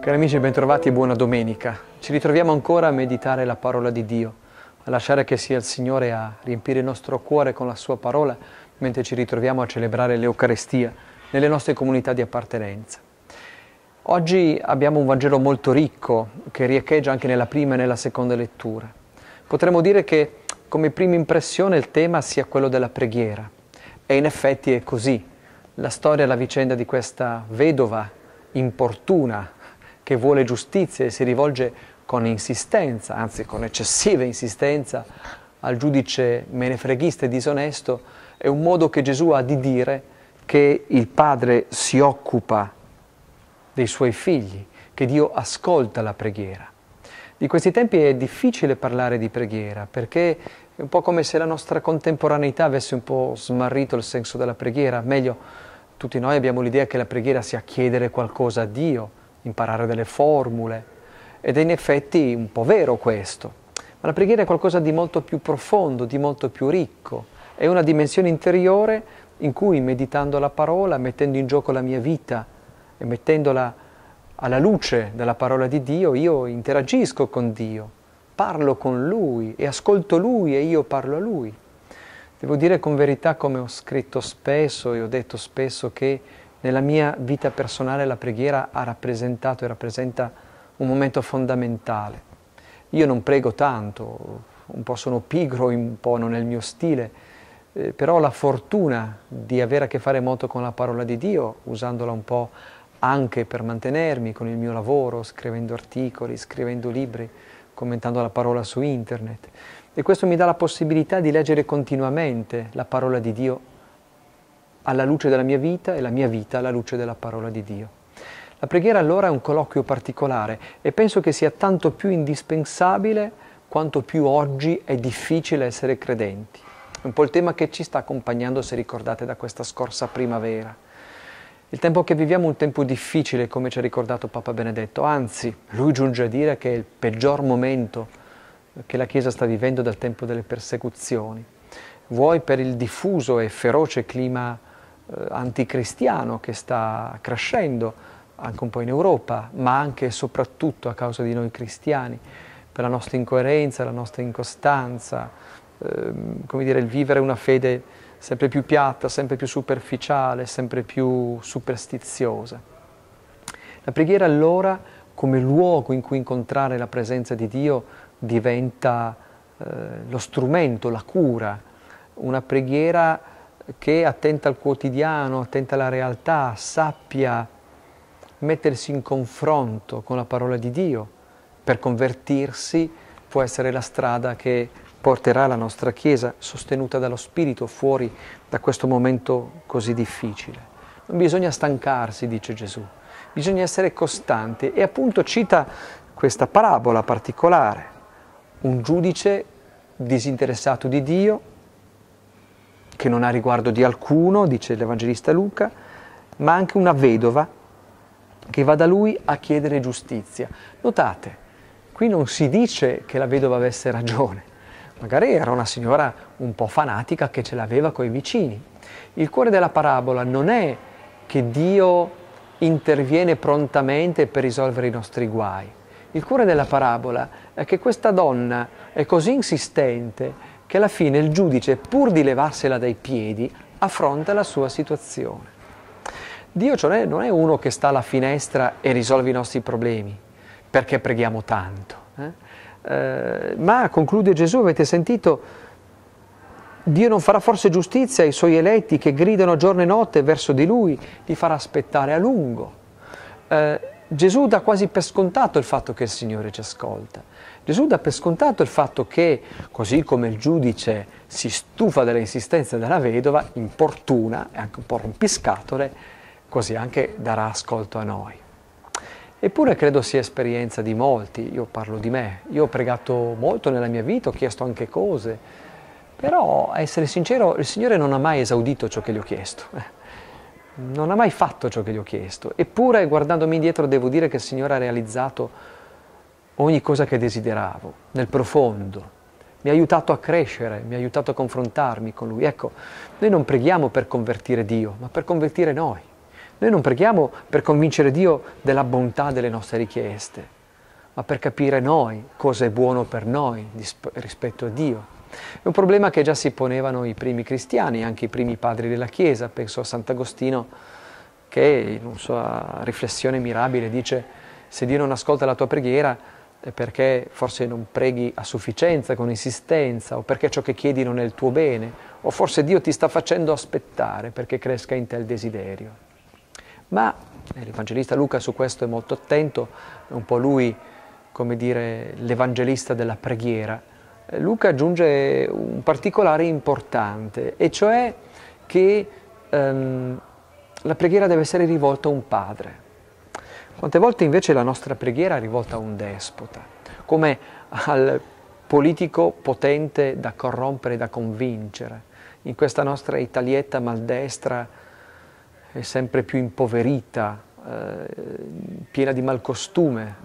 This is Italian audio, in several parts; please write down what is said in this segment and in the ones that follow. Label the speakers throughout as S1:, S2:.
S1: Cari amici, bentrovati e buona domenica. Ci ritroviamo ancora a meditare la parola di Dio, a lasciare che sia il Signore a riempire il nostro cuore con la Sua parola, mentre ci ritroviamo a celebrare l'Eucarestia nelle nostre comunità di appartenenza. Oggi abbiamo un Vangelo molto ricco che riecheggia anche nella prima e nella seconda lettura. Potremmo dire che come prima impressione il tema sia quello della preghiera e in effetti è così. La storia, la vicenda di questa vedova importuna che vuole giustizia e si rivolge con insistenza, anzi con eccessiva insistenza, al giudice menefreghista e disonesto, è un modo che Gesù ha di dire che il Padre si occupa dei suoi figli, che Dio ascolta la preghiera. Di questi tempi è difficile parlare di preghiera perché è un po' come se la nostra contemporaneità avesse un po' smarrito il senso della preghiera, meglio tutti noi abbiamo l'idea che la preghiera sia chiedere qualcosa a Dio, imparare delle formule. Ed è in effetti un po' vero questo. Ma la preghiera è qualcosa di molto più profondo, di molto più ricco. È una dimensione interiore in cui, meditando la parola, mettendo in gioco la mia vita e mettendola alla luce della parola di Dio, io interagisco con Dio, parlo con Lui e ascolto Lui e io parlo a Lui. Devo dire con verità, come ho scritto spesso e ho detto spesso, che nella mia vita personale la preghiera ha rappresentato e rappresenta un momento fondamentale. Io non prego tanto, un po' sono pigro, un po' non è il mio stile, eh, però ho la fortuna di avere a che fare molto con la parola di Dio, usandola un po' anche per mantenermi con il mio lavoro, scrivendo articoli, scrivendo libri, commentando la parola su internet. E questo mi dà la possibilità di leggere continuamente la parola di Dio alla luce della mia vita e la mia vita alla luce della parola di Dio. La preghiera allora è un colloquio particolare e penso che sia tanto più indispensabile quanto più oggi è difficile essere credenti. È un po' il tema che ci sta accompagnando, se ricordate, da questa scorsa primavera. Il tempo che viviamo è un tempo difficile, come ci ha ricordato Papa Benedetto, anzi, lui giunge a dire che è il peggior momento che la Chiesa sta vivendo dal tempo delle persecuzioni. Vuoi per il diffuso e feroce clima eh, anticristiano che sta crescendo anche un po' in Europa, ma anche e soprattutto a causa di noi cristiani, per la nostra incoerenza, la nostra incostanza, ehm, come dire, il vivere una fede sempre più piatta, sempre più superficiale, sempre più superstiziosa. La preghiera allora, come luogo in cui incontrare la presenza di Dio, diventa eh, lo strumento, la cura, una preghiera che attenta al quotidiano, attenta alla realtà, sappia mettersi in confronto con la parola di Dio per convertirsi può essere la strada che porterà la nostra Chiesa sostenuta dallo Spirito fuori da questo momento così difficile. Non bisogna stancarsi, dice Gesù, bisogna essere costanti e appunto cita questa parabola particolare, un giudice disinteressato di Dio che non ha riguardo di alcuno, dice l'Evangelista Luca, ma anche una vedova che va da lui a chiedere giustizia. Notate, qui non si dice che la vedova avesse ragione, magari era una signora un po' fanatica che ce l'aveva coi vicini. Il cuore della parabola non è che Dio interviene prontamente per risolvere i nostri guai. Il cuore della parabola è che questa donna è così insistente che alla fine il giudice, pur di levarsela dai piedi, affronta la sua situazione. Dio cioè non è uno che sta alla finestra e risolve i nostri problemi, perché preghiamo tanto. Eh? Eh, ma, conclude Gesù, avete sentito, Dio non farà forse giustizia ai suoi eletti che gridano giorno e notte verso di Lui, li farà aspettare a lungo. Eh, Gesù dà quasi per scontato il fatto che il Signore ci ascolta. Gesù dà per scontato il fatto che, così come il giudice si stufa delle insistenze della vedova, importuna, è anche un po' rompiscatole, così anche darà ascolto a noi. Eppure credo sia esperienza di molti, io parlo di me, io ho pregato molto nella mia vita, ho chiesto anche cose, però a essere sincero il Signore non ha mai esaudito ciò che gli ho chiesto, eh. non ha mai fatto ciò che gli ho chiesto, eppure guardandomi indietro devo dire che il Signore ha realizzato ogni cosa che desideravo, nel profondo. Mi ha aiutato a crescere, mi ha aiutato a confrontarmi con Lui. Ecco, noi non preghiamo per convertire Dio, ma per convertire noi. Noi non preghiamo per convincere Dio della bontà delle nostre richieste, ma per capire noi cosa è buono per noi rispetto a Dio. È un problema che già si ponevano i primi cristiani, anche i primi padri della Chiesa, penso a Sant'Agostino che in una sua riflessione mirabile dice se Dio non ascolta la tua preghiera perché forse non preghi a sufficienza, con insistenza, o perché ciò che chiedi non è il tuo bene, o forse Dio ti sta facendo aspettare perché cresca in te il desiderio. Ma eh, l'Evangelista Luca su questo è molto attento, è un po' lui, come dire, l'Evangelista della preghiera. Eh, Luca aggiunge un particolare importante, e cioè che ehm, la preghiera deve essere rivolta a un padre. Quante volte invece la nostra preghiera è rivolta a un despota, come al politico potente da corrompere, da convincere. In questa nostra Italietta maldestra è sempre più impoverita, eh, piena di malcostume,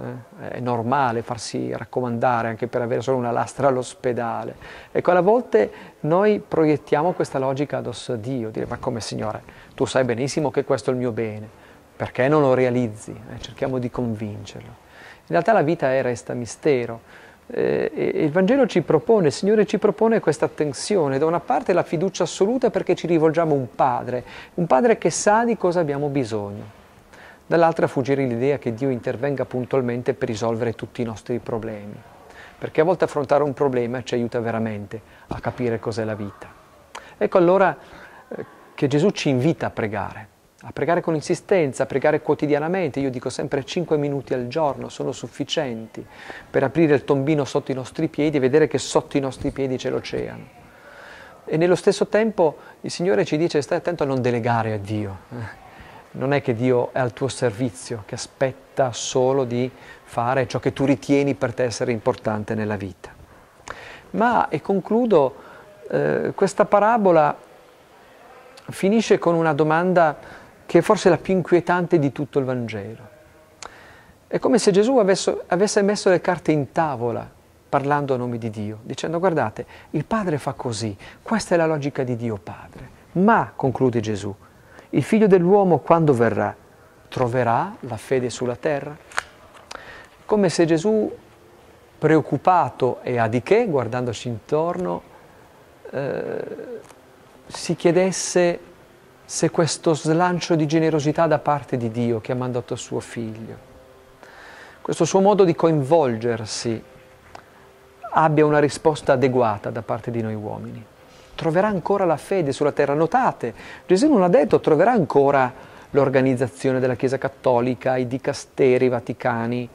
S1: eh? è normale farsi raccomandare anche per avere solo una lastra all'ospedale. Ecco, alla volte noi proiettiamo questa logica addosso a Dio, dire ma come Signore, tu sai benissimo che questo è il mio bene, perché non lo realizzi? Eh? Cerchiamo di convincerlo. In realtà la vita è, resta mistero. Eh, e il Vangelo ci propone, il Signore ci propone questa tensione, da una parte la fiducia assoluta perché ci rivolgiamo a un Padre, un Padre che sa di cosa abbiamo bisogno, dall'altra fuggire l'idea che Dio intervenga puntualmente per risolvere tutti i nostri problemi, perché a volte affrontare un problema ci aiuta veramente a capire cos'è la vita. Ecco allora eh, che Gesù ci invita a pregare a pregare con insistenza, a pregare quotidianamente, io dico sempre 5 minuti al giorno sono sufficienti per aprire il tombino sotto i nostri piedi e vedere che sotto i nostri piedi c'è l'oceano. E nello stesso tempo il Signore ci dice stai attento a non delegare a Dio. Eh. Non è che Dio è al tuo servizio, che aspetta solo di fare ciò che tu ritieni per te essere importante nella vita. Ma, e concludo, eh, questa parabola finisce con una domanda che è forse la più inquietante di tutto il Vangelo. È come se Gesù avesse, avesse messo le carte in tavola parlando a nome di Dio, dicendo guardate, il Padre fa così, questa è la logica di Dio Padre. Ma, conclude Gesù, il figlio dell'uomo quando verrà troverà la fede sulla terra? Come se Gesù, preoccupato e a di che, guardandoci intorno, eh, si chiedesse se questo slancio di generosità da parte di Dio che ha mandato suo figlio, questo suo modo di coinvolgersi abbia una risposta adeguata da parte di noi uomini. Troverà ancora la fede sulla terra. Notate, Gesù non ha detto troverà ancora l'organizzazione della Chiesa Cattolica, i dicasteri vaticani,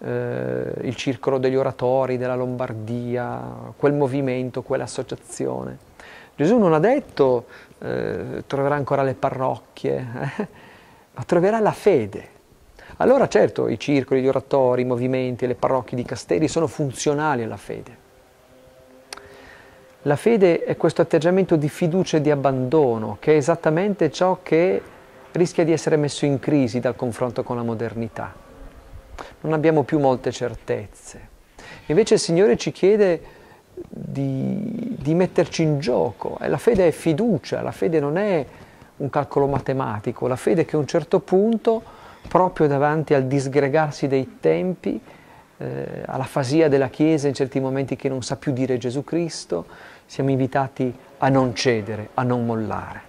S1: eh, il circolo degli oratori della Lombardia, quel movimento, quell'associazione. Gesù non ha detto eh, troverà ancora le parrocchie, eh, ma troverà la fede. Allora certo i circoli, gli oratori, i movimenti, le parrocchie, i castelli sono funzionali alla fede. La fede è questo atteggiamento di fiducia e di abbandono, che è esattamente ciò che rischia di essere messo in crisi dal confronto con la modernità. Non abbiamo più molte certezze. Invece il Signore ci chiede di, di metterci in gioco. E eh, la fede è fiducia, la fede non è un calcolo matematico, la fede è che a un certo punto, proprio davanti al disgregarsi dei tempi, eh, all'afasia della Chiesa in certi momenti che non sa più dire Gesù Cristo, siamo invitati a non cedere, a non mollare.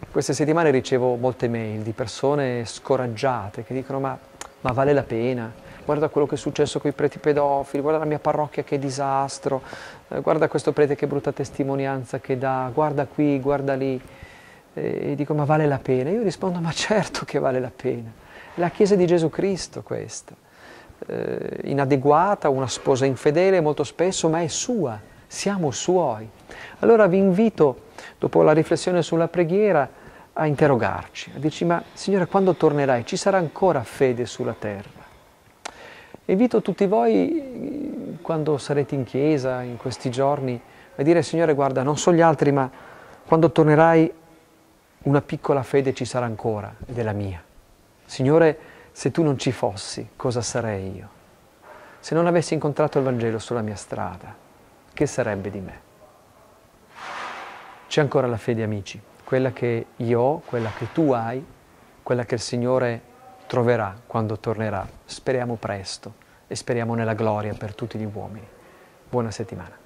S1: In queste settimane ricevo molte mail di persone scoraggiate che dicono ma, ma vale la pena, guarda quello che è successo con i preti pedofili, guarda la mia parrocchia che disastro, eh, guarda questo prete che brutta testimonianza che dà, guarda qui, guarda lì, e dico ma vale la pena? Io rispondo ma certo che vale la pena, è la Chiesa di Gesù Cristo questa, eh, inadeguata, una sposa infedele molto spesso, ma è sua, siamo suoi. Allora vi invito, dopo la riflessione sulla preghiera, a interrogarci, a dirci ma Signore quando tornerai ci sarà ancora fede sulla terra? Invito tutti voi, quando sarete in chiesa in questi giorni, a dire Signore guarda, non so gli altri, ma quando tornerai una piccola fede ci sarà ancora ed è la mia. Signore, se tu non ci fossi, cosa sarei io? Se non avessi incontrato il Vangelo sulla mia strada, che sarebbe di me? C'è ancora la fede, amici, quella che io ho, quella che tu hai, quella che il Signore ha troverà quando tornerà, speriamo presto e speriamo nella gloria per tutti gli uomini. Buona settimana.